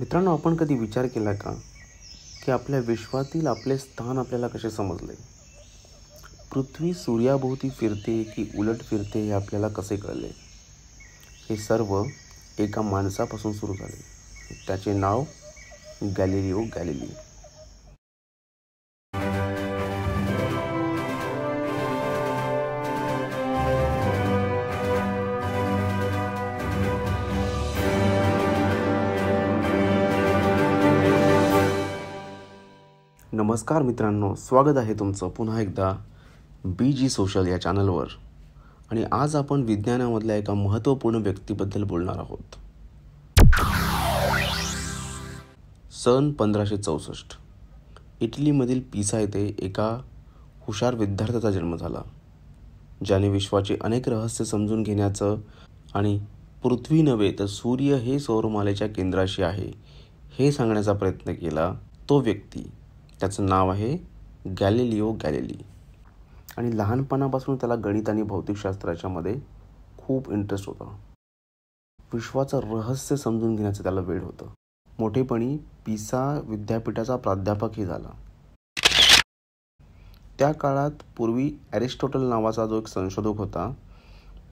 मित्रांनो आपण कधी विचार केला का की आपल्या विश्वातील आपले स्थान आपल्याला कसे समजले पृथ्वी सूर्याभोवती फिरते की उलट फिरते हे आपल्याला कसे कळले हे सर्व एका माणसापासून सुरू झाले त्याचे नाव गॅलेरिओ गॅलेली नमस्कार मित्रांनो स्वागत आहे तुमचं पुन्हा एकदा बी जी सोशल या चॅनलवर आणि आज आपण विज्ञानामधल्या एका महत्त्वपूर्ण व्यक्तीबद्दल बोलणार आहोत सन पंधराशे चौसष्ट इटलीमधील पिसा येथे एका हुशार विद्यार्थ्याचा जन्म झाला ज्याने विश्वाचे अनेक रहस्य समजून घेण्याचं आणि पृथ्वी नव्हे तर सूर्य हे सौरमालेच्या केंद्राशी आहे हे सांगण्याचा प्रयत्न केला तो व्यक्ती त्याचं नाव आहे गॅलिलिओ गॅलेली आणि लहानपणापासून त्याला गणित आणि भौतिकशास्त्राच्यामध्ये खूप इंटरेस्ट होता विश्वाचं रहस्य समजून घेण्याचं त्याला वेळ होतं मोठेपणी पिसा विद्यापीठाचा प्राध्यापकही झाला त्या काळात पूर्वी ॲरिस्टॉटल नावाचा जो एक संशोधक होता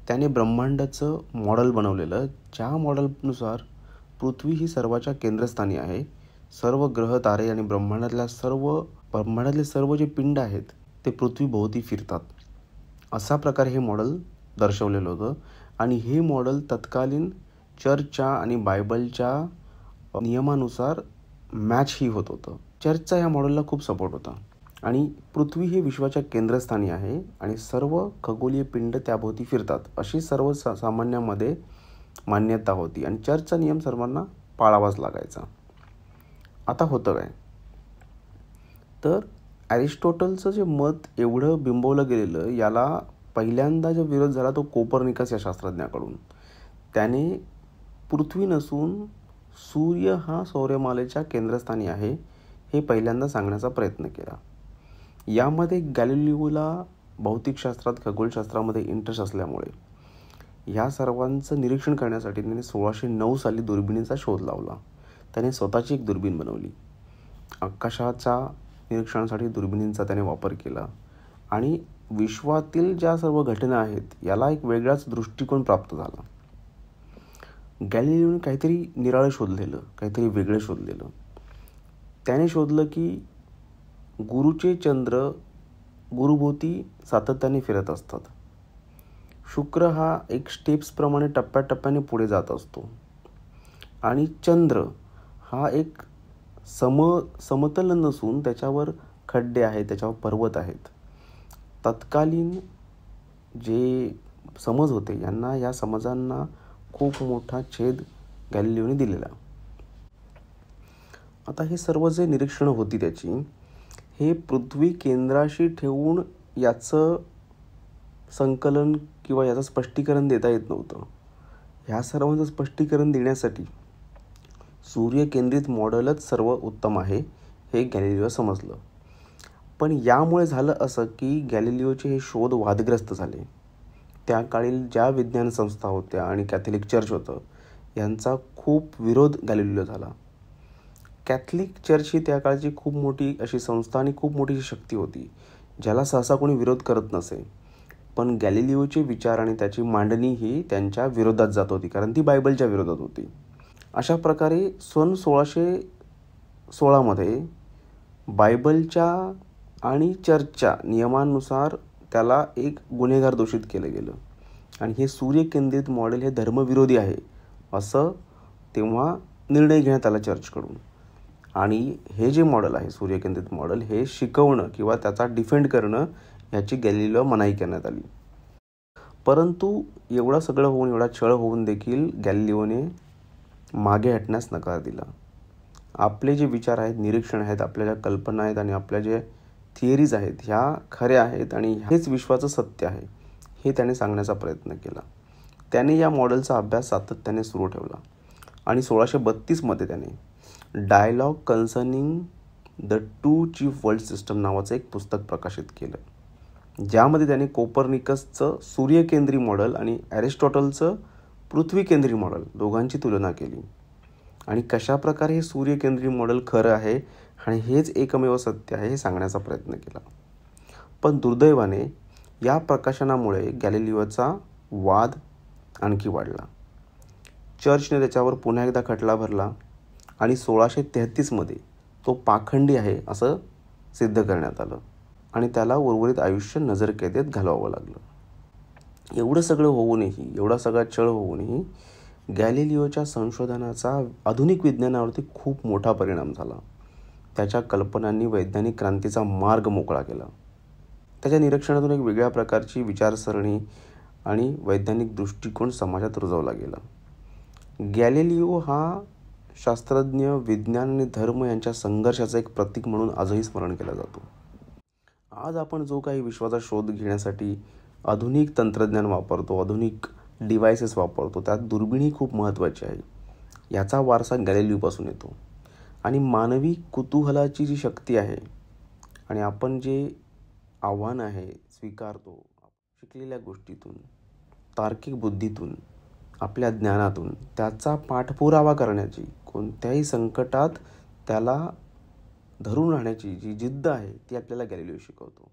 त्याने ब्रह्मांडाचं मॉडेल बनवलेलं ज्या मॉडेलनुसार पृथ्वी ही सर्वाच्या केंद्रस्थानी आहे सर्व ग्रह तारे आणि ब्रह्मांडातल्या सर्व ब्रह्मांडातले सर्व जे पिंड आहेत ते पृथ्वीभोवती फिरतात असा प्रकारे हे मॉडेल दर्शवलेलं होतं आणि हे मॉडेल तत्कालीन चर्चच्या आणि बायबलच्या नियमानुसार मॅचही होत होतं चर्चचा या मॉडेलला खूप सपोर्ट होता आणि पृथ्वी हे विश्वाच्या केंद्रस्थानी आहे आणि सर्व खगोलीय पिंड त्याभोवती फिरतात अशी सर्व सा सामान्यामध्ये मान्यता होती आणि चर्चचा नियम सर्वांना पाळावाच लागायचा आता होतं काय तर ॲरिस्टॉटलचं जे मत एवढं बिंबवलं गेलेलं याला पहिल्यांदा जो विरोध झाला तो कोपरनिकस या शास्त्रज्ञाकडून त्याने पृथ्वी नसून सूर्य हा सौर्यमालेच्या केंद्रस्थानी आहे हे पहिल्यांदा सांगण्याचा प्रयत्न केला यामध्ये गॅलिलिओला भौतिकशास्त्रात खगोलशास्त्रामध्ये इंटरेस्ट असल्यामुळे ह्या सर्वांचं निरीक्षण करण्यासाठी त्याने सोळाशे नऊ साली दुर्बिणीचा शोध लावला त्याने स्वतःची एक दुर्बीण बनवली आकाशाच्या निरीक्षणासाठी दुर्बिणींचा त्याने वापर केला आणि विश्वातील ज्या सर्व घटना आहेत याला एक वेगळाच दृष्टिकोन प्राप्त झाला गॅलिलिओने काहीतरी निराळं शोधलेलं काहीतरी वेगळं शोधलेलं त्याने शोधलं की गुरुचे चंद्र गुरुभोवती सातत्याने फिरत असतात शुक्र हा एक स्टेप्सप्रमाणे टप्प्याटप्प्याने पुढे जात असतो आणि चंद्र हा एक सम समतल नसून त्याच्यावर खड्डे आहेत त्याच्यावर पर्वत आहेत तत्कालीन जे समज होते यांना या समाजांना खूप मोठा छेद गॅलिओने दिलेला आता हे सर्व जे निरीक्षणं होती त्याची हे पृथ्वी केंद्राशी ठेवून याचं संकलन किंवा याचं स्पष्टीकरण देता येत नव्हतं ह्या सर्वांचं स्पष्टीकरण देण्यासाठी सूर्यकेंद्रित मॉडेलच सर्व उत्तम आहे हे गॅलिलिओ समजलं पण यामुळे झालं असं की गॅलिलिओचे हे शोध वादग्रस्त झाले त्या काळी ज्या विज्ञान संस्था होत्या आणि कॅथलिक चर्च होतं यांचा खूप विरोध गॅलिलिओ झाला कॅथलिक चर्च ही त्या काळची खूप मोठी अशी संस्था आणि खूप मोठी शक्ती होती ज्याला सहसा कोणी विरोध करत नसे पण गॅलिलिओचे विचार आणि त्याची मांडणी ही त्यांच्या विरोधात जात होती कारण ती बायबलच्या विरोधात होती अशा प्रकारे सन सोळाशे सोळामध्ये बायबलच्या आणि चर्चच्या नियमांनुसार त्याला एक गुन्हेगार दोषित केलं गेलं आणि हे सूर्यकेंद्रित मॉडेल हे धर्मविरोधी आहे असं तेव्हा निर्णय घेण्यात आला चर्चकडून आणि हे जे मॉडेल आहे सूर्यकेंद्रित मॉडेल हे शिकवणं किंवा त्याचा डिफेंड करणं ह्याची गॅलीला मनाई करण्यात आली परंतु एवढं सगळं होऊन एवढा छळ होऊन देखील गॅलिओने मागे हटण्यास नकार दिला आपले जे विचार आहेत निरीक्षण आहेत आपल्या ज्या कल्पना आहेत आणि आपल्या जे थिअरीज आहेत ह्या खऱ्या आहेत आणि हेच विश्वाचं सत्य आहे हे त्याने सांगण्याचा प्रयत्न केला त्याने या मॉडेलचा अभ्यास सातत्याने सुरू ठेवला आणि सोळाशे बत्तीसमध्ये त्याने dialogue concerning the two chief world system नावाचं एक पुस्तक प्रकाशित केलं ज्यामध्ये त्याने कोपरनिकसचं सूर्यकेंद्री मॉडेल आणि ॲरिस्टॉटलचं पृथ्वी पृथ्वीकेंद्री मॉडेल दोघांची तुलना केली आणि कशाप्रकारे हे सूर्यकेंद्री मॉडेल खरं आहे आणि हेच एकमेव सत्य आहे हे सांगण्याचा प्रयत्न केला पण दुर्दैवाने या प्रकाशनामुळे गॅलेलिओचा वाद आणखी वाढला चर्चने त्याच्यावर पुन्हा एकदा खटला भरला आणि सोळाशे तेहतीसमध्ये तो पाखंडी आहे असं सिद्ध करण्यात आलं आणि त्याला उर्वरित आयुष्य नजरकैदेत घालवावं लागलं एवढं सगळं होऊनही एवढा सगळा छळ होऊनही गॅलिलिओच्या संशोधनाचा आधुनिक विज्ञानावरती खूप मोठा परिणाम झाला त्याच्या कल्पनांनी वैज्ञानिक क्रांतीचा मार्ग मोकळा केला त्याच्या निरीक्षणातून एक वेगळ्या प्रकारची विचारसरणी आणि वैज्ञानिक दृष्टिकोन समाजात रुजवला गेला गॅलेलिओ हा शास्त्रज्ञ विज्ञान आणि धर्म यांच्या संघर्षाचं एक प्रतीक म्हणून आजही स्मरण केला जातो आज आपण जो काही विश्वाचा शोध घेण्यासाठी आधुनिक तंत्रज्ञान वापरतो आधुनिक डिवायसेस वापरतो त्यात दुर्बिणी खूप महत्त्वाची आहे याचा वारसा गॅलेलीपासून येतो आणि मानवी कुतूहलाची जी शक्ती आहे आणि आपण जे आव्हान आहे स्वीकारतो शिकलेल्या गोष्टीतून तार्किक बुद्धीतून आपल्या ज्ञानातून त्याचा पाठपुरावा करण्याची कोणत्याही संकटात त्याला धरून राहण्याची जी जिद्द आहे ती आपल्याला गॅलेलिओ शिकवतो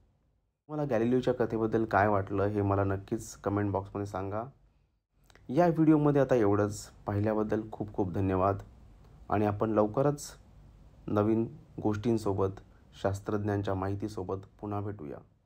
मला गॅलिलिओच्या कथेबद्दल काय वाटलं हे मला नक्कीच कमेंट बॉक्समध्ये सांगा या व्हिडिओमध्ये आता एवढंच पाहिल्याबद्दल खूप खूप धन्यवाद आणि आपण लवकरच नवीन गोष्टींसोबत शास्त्रज्ञांच्या माहितीसोबत पुन्हा भेटूया